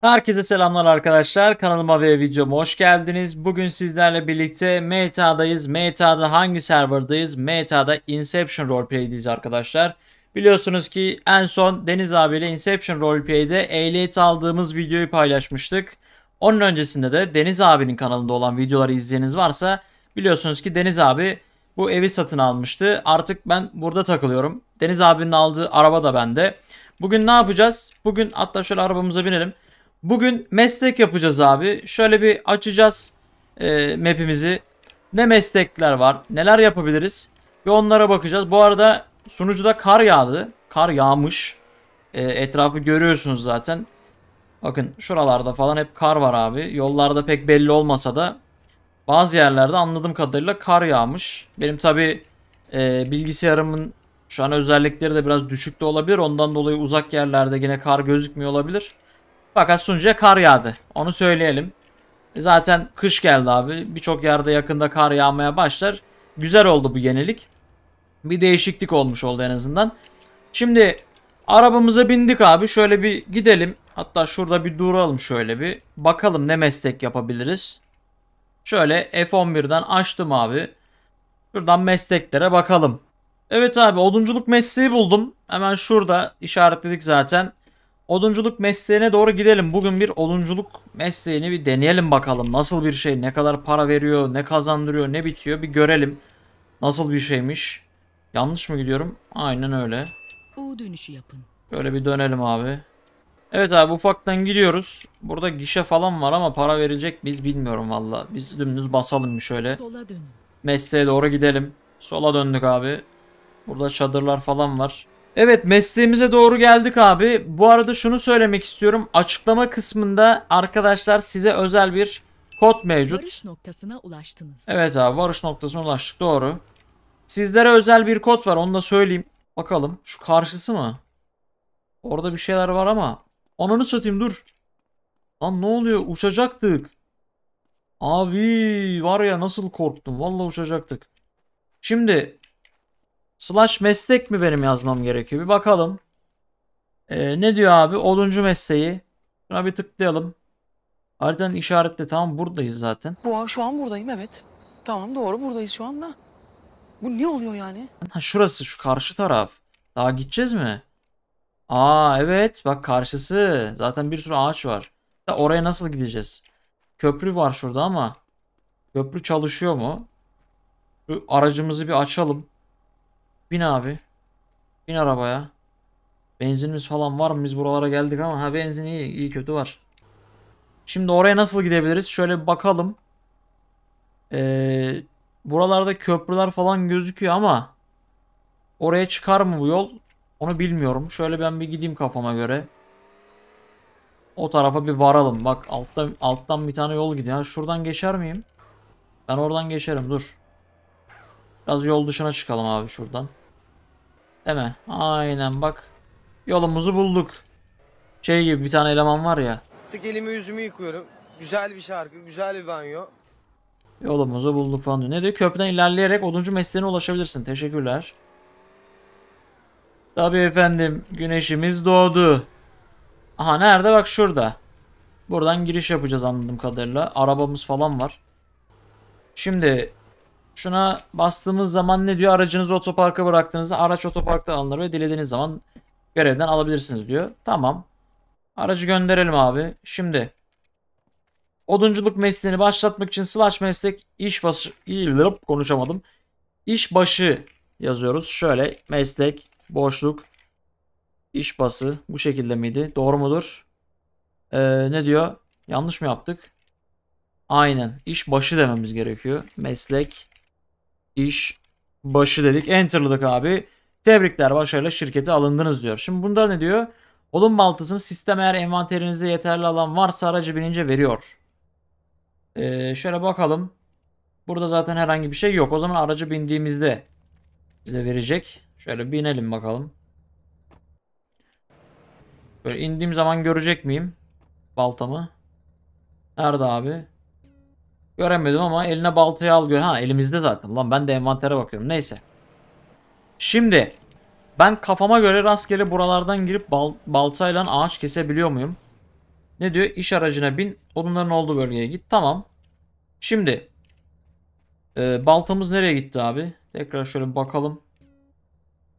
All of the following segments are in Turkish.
Herkese selamlar arkadaşlar. Kanalıma ve videoma hoş geldiniz. Bugün sizlerle birlikte Meta'dayız. Meta'da hangi serverdayız? Meta'da Inception Roleplay'deyiz arkadaşlar. Biliyorsunuz ki en son Deniz abiyle Inception Roleplay'de ehliyet aldığımız videoyu paylaşmıştık. Onun öncesinde de Deniz abinin kanalında olan videoları izleyeniniz varsa biliyorsunuz ki Deniz abi bu evi satın almıştı. Artık ben burada takılıyorum. Deniz abinin aldığı araba da bende. Bugün ne yapacağız? Bugün hatta şöyle arabamıza binelim. Bugün meslek yapacağız abi. Şöyle bir açacağız e, map'imizi. Ne meslekler var? Neler yapabiliriz? Bir onlara bakacağız. Bu arada sunucuda kar yağdı. Kar yağmış. E, etrafı görüyorsunuz zaten. Bakın şuralarda falan hep kar var abi. Yollarda pek belli olmasa da bazı yerlerde anladığım kadarıyla kar yağmış. Benim tabi e, bilgisayarımın şu an özellikleri de biraz düşük de olabilir. Ondan dolayı uzak yerlerde yine kar gözükmüyor olabilir. Fakat Suncu'ya kar yağdı. Onu söyleyelim. E, zaten kış geldi abi. Birçok yerde yakında kar yağmaya başlar. Güzel oldu bu yenilik. Bir değişiklik olmuş oldu en azından. Şimdi arabamıza bindik abi. Şöyle bir gidelim. Hatta şurada bir duralım şöyle bir. Bakalım ne meslek yapabiliriz. Şöyle F11'den açtım abi. Şuradan mesleklere bakalım. Evet abi odunculuk mesleği buldum. Hemen şurada işaretledik zaten. Odunculuk mesleğine doğru gidelim. Bugün bir odunculuk mesleğini bir deneyelim bakalım. Nasıl bir şey, ne kadar para veriyor, ne kazandırıyor, ne bitiyor bir görelim. Nasıl bir şeymiş. Yanlış mı gidiyorum? Aynen öyle. U dönüşü yapın. Böyle bir dönelim abi. Evet abi ufaktan gidiyoruz. Burada gişe falan var ama para verecek biz bilmiyorum valla. Biz dümdüz basalım bir şöyle. Sola dönün. Mesleğe doğru gidelim. Sola döndük abi. Burada çadırlar falan var. Evet mesleğimize doğru geldik abi. Bu arada şunu söylemek istiyorum. Açıklama kısmında arkadaşlar size özel bir kod mevcut. Varış noktasına ulaştınız. Evet abi varış noktasına ulaştık doğru. Sizlere özel bir kod var onu da söyleyeyim. Bakalım şu karşısı mı? Orada bir şeyler var ama. Ananı satayım dur. Lan ne oluyor uçacaktık. Abi var ya nasıl korktum. Valla uçacaktık. Şimdi Slash meslek mi benim yazmam gerekiyor? Bir bakalım. Ee, ne diyor abi? 10. mesleği. Şuna bir tıklayalım. Haritanın işaretli. Tamam buradayız zaten. Bu şu an buradayım evet. Tamam doğru buradayız şu anda. Bu ne oluyor yani? Ha, şurası şu karşı taraf. Daha gideceğiz mi? Aa evet bak karşısı. Zaten bir sürü ağaç var. Da oraya nasıl gideceğiz? Köprü var şurada ama. Köprü çalışıyor mu? Şu aracımızı bir açalım. Bin abi. Bin arabaya. Benzinimiz falan var mı? Biz buralara geldik ama ha benzin iyi, iyi kötü var. Şimdi oraya nasıl gidebiliriz? Şöyle bir bakalım. Ee, buralarda köprüler falan gözüküyor ama oraya çıkar mı bu yol? Onu bilmiyorum. Şöyle ben bir gideyim kafama göre. O tarafa bir varalım. Bak altta, alttan bir tane yol gidiyor. şuradan geçer miyim? Ben oradan geçerim dur. Biraz yol dışına çıkalım abi şuradan. Değil mi? Aynen bak. Yolumuzu bulduk. Şey gibi bir tane eleman var ya. Tık elimi yüzümü yıkıyorum. Güzel bir şarkı, güzel bir banyo. Yolumuzu bulduk falan diyor. Ne diyor? Köprüden ilerleyerek oduncu mesleğine ulaşabilirsin. Teşekkürler. Tabii efendim. Güneşimiz doğdu. Aha nerede? Bak şurada. Buradan giriş yapacağız anladığım kadarıyla. Arabamız falan var. Şimdi Şuna bastığımız zaman ne diyor? Aracınızı otoparka bıraktığınızda araç otoparkta alınır ve dilediğiniz zaman görevden alabilirsiniz diyor. Tamam. Aracı gönderelim abi. Şimdi odunculuk mesleğini başlatmak için slash meslek iş başı konuşamadım. İş başı yazıyoruz. Şöyle meslek boşluk iş bası bu şekilde miydi? Doğru mudur? Ee, ne diyor? Yanlış mı yaptık? Aynen. İş başı dememiz gerekiyor. Meslek iş başı dedik. Enter'ladık abi. Tebrikler başarıyla şirkete alındınız diyor. Şimdi bunda ne diyor? Olum baltasını sistem eğer envanterinizde yeterli alan varsa aracı binince veriyor. Ee, şöyle bakalım. Burada zaten herhangi bir şey yok. O zaman aracı bindiğimizde bize verecek. Şöyle binelim bakalım. Böyle indiğim zaman görecek miyim? Baltamı. Nerede abi? Göremedim ama eline baltayı al gör. Ha elimizde zaten. Lan ben de envantere bakıyorum. Neyse. Şimdi ben kafama göre rastgele buralardan girip bal baltayla ağaç kesebiliyor muyum? Ne diyor? İş aracına bin. Odunların olduğu bölgeye git. Tamam. Şimdi e, baltamız nereye gitti abi? Tekrar şöyle bakalım.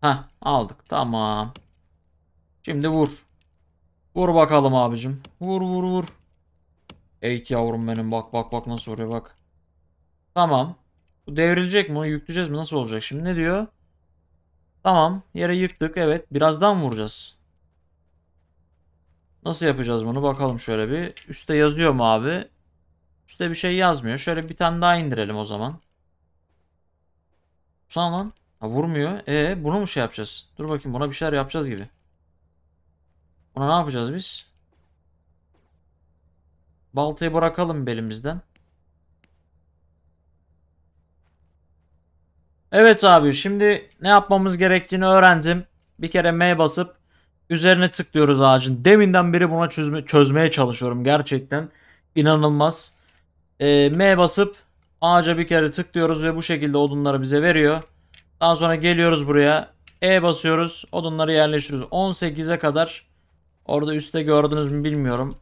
Ha aldık. Tamam. Şimdi vur. Vur bakalım abicim. Vur vur vur. Eğit yavrum benim bak bak bak nasıl oraya bak. Tamam. Bu devrilecek mi? Yükleyeceğiz mi? Nasıl olacak? Şimdi ne diyor? Tamam. Yere yıktık. Evet. Birazdan vuracağız. Nasıl yapacağız bunu? Bakalım şöyle bir. Üste yazıyor mu abi? Üste bir şey yazmıyor. Şöyle bir tane daha indirelim o zaman. Sana lan. Ha, vurmuyor. E bunu mu şey yapacağız? Dur bakayım buna bir şeyler yapacağız gibi. Buna ne yapacağız biz? Baltayı bırakalım belimizden. Evet abi şimdi ne yapmamız gerektiğini öğrendim. Bir kere M basıp üzerine tıklıyoruz ağacın. Deminden beri buna çözme, çözmeye çalışıyorum gerçekten. İnanılmaz. Ee, M basıp ağaca bir kere tıklıyoruz ve bu şekilde odunları bize veriyor. Daha sonra geliyoruz buraya. E basıyoruz. Odunları yerleştiriyoruz. 18'e kadar. Orada üstte gördünüz mü bilmiyorum.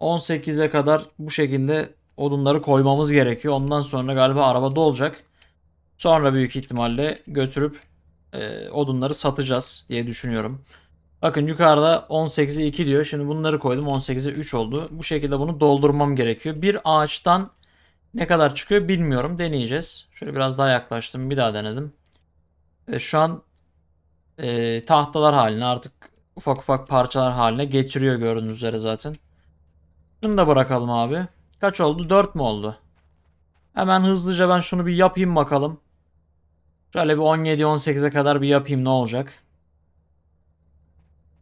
18'e kadar bu şekilde odunları koymamız gerekiyor. Ondan sonra galiba araba dolacak. Sonra büyük ihtimalle götürüp e, odunları satacağız diye düşünüyorum. Bakın yukarıda 18'e 2 diyor. Şimdi bunları koydum. 18'e 3 oldu. Bu şekilde bunu doldurmam gerekiyor. Bir ağaçtan ne kadar çıkıyor bilmiyorum. Deneyeceğiz. Şöyle biraz daha yaklaştım. Bir daha denedim. E, şu an e, tahtalar haline artık ufak ufak parçalar haline getiriyor gördüğünüz üzere zaten. Şunu da bırakalım abi. Kaç oldu? 4 mü oldu? Hemen hızlıca ben şunu bir yapayım bakalım. Şöyle bir 17-18'e kadar bir yapayım ne olacak.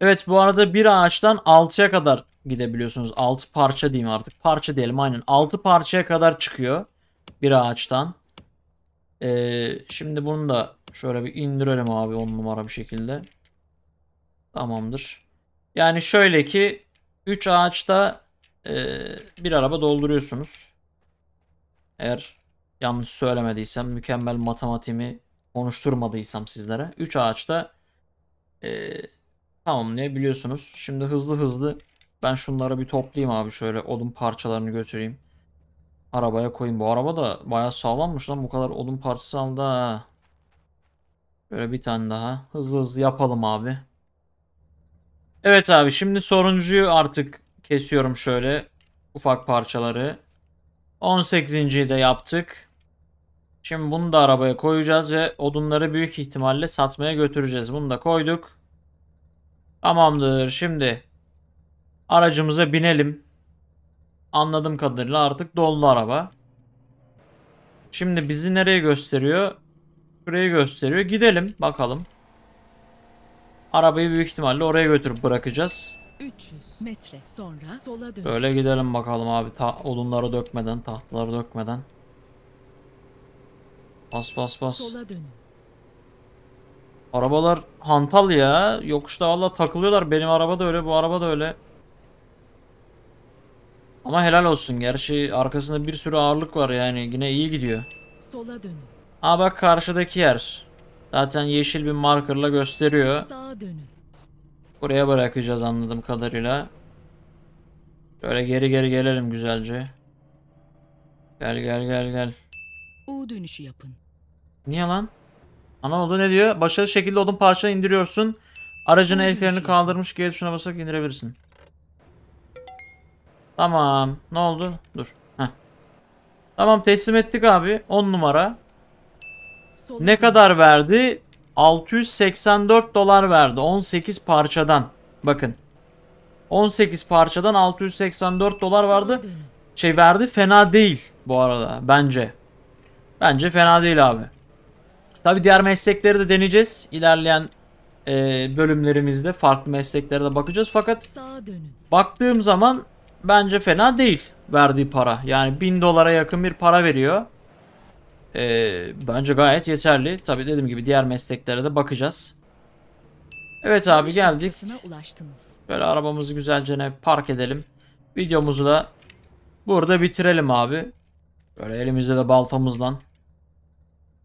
Evet bu arada bir ağaçtan 6'ya kadar gidebiliyorsunuz. 6 parça diyeyim artık. Parça diyelim aynen. 6 parçaya kadar çıkıyor bir ağaçtan. Ee, şimdi bunu da şöyle bir indirelim abi 10 numara bir şekilde. Tamamdır. Yani şöyle ki 3 ağaçta ee, bir araba dolduruyorsunuz. Eğer yanlış söylemediysem, mükemmel matematiğimi konuşturmadıysam sizlere. 3 ağaçta e, tamamlayabiliyorsunuz. Şimdi hızlı hızlı ben şunları bir toplayayım abi şöyle odun parçalarını götüreyim. Arabaya koyayım. Bu araba da bayağı sağlammış lan bu kadar odun parçası aldı ha. Böyle bir tane daha. Hızlı hızlı yapalım abi. Evet abi şimdi soruncuyu artık Kesiyorum şöyle ufak parçaları. 18.yi de yaptık. Şimdi bunu da arabaya koyacağız ve odunları büyük ihtimalle satmaya götüreceğiz. Bunu da koyduk. Tamamdır. Şimdi aracımıza binelim. Anladığım kadarıyla artık dolu araba. Şimdi bizi nereye gösteriyor? Şurayı gösteriyor. Gidelim bakalım. Arabayı büyük ihtimalle oraya götürüp bırakacağız. 300 metre sonra sola dön. Öyle gidelim bakalım abi. Ta odunları dökmeden, tahtaları dökmeden. Bas bas bas. Sola dönün. Arabalar hantal ya. Yokuşta valla takılıyorlar. Benim araba da öyle, bu araba da öyle. Ama helal olsun. Gerçi arkasında bir sürü ağırlık var yani. Yine iyi gidiyor. Sola dönün. Aa bak karşıdaki yer. Zaten yeşil bir markerla gösteriyor. Sağa dönün. Buraya bırakacağız anladığım kadarıyla. Şöyle geri geri gelelim güzelce. Gel gel gel gel. U dönüşü yapın. Niye lan? Ana oldu ne diyor? Başarılı şekilde odun parça indiriyorsun. Aracın el frenini kaldırmış G tuşuna basarak indirebilirsin. Tamam. Ne oldu? Dur. Heh. Tamam teslim ettik abi. 10 numara. Ne kadar verdi? 684 dolar verdi 18 parçadan. Bakın. 18 parçadan 684 dolar vardı. Şey verdi fena değil bu arada bence. Bence fena değil abi. Tabi diğer meslekleri de deneyeceğiz. İlerleyen e, bölümlerimizde farklı mesleklere de bakacağız. Fakat baktığım zaman bence fena değil verdiği para. Yani 1000 dolara yakın bir para veriyor. E, bence gayet yeterli. Tabi dediğim gibi diğer mesleklere de bakacağız. Evet abi geldik. Böyle arabamızı güzelce park edelim. Videomuzu da burada bitirelim abi. Böyle elimizde de baltamızla.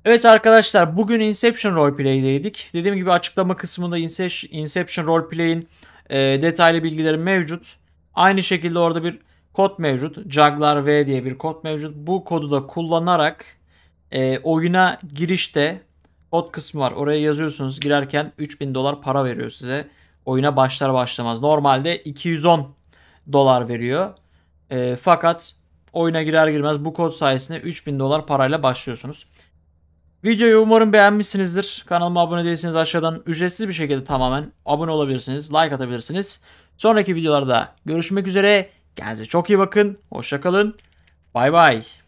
Evet arkadaşlar bugün Inception Roleplay'deydik. Dediğim gibi açıklama kısmında Inception Roleplay'in e, detaylı bilgileri mevcut. Aynı şekilde orada bir kod mevcut. Jaglar V diye bir kod mevcut. Bu kodu da kullanarak e, oyuna girişte kod kısmı var. Oraya yazıyorsunuz. Girerken 3000 dolar para veriyor size. Oyuna başlar başlamaz. Normalde 210 dolar veriyor. E, fakat oyuna girer girmez bu kod sayesinde 3000 dolar parayla başlıyorsunuz. Videoyu umarım beğenmişsinizdir. Kanalıma abone değilseniz aşağıdan ücretsiz bir şekilde tamamen abone olabilirsiniz. Like atabilirsiniz. Sonraki videolarda görüşmek üzere. Kendinize çok iyi bakın. Hoşçakalın. Bay bay.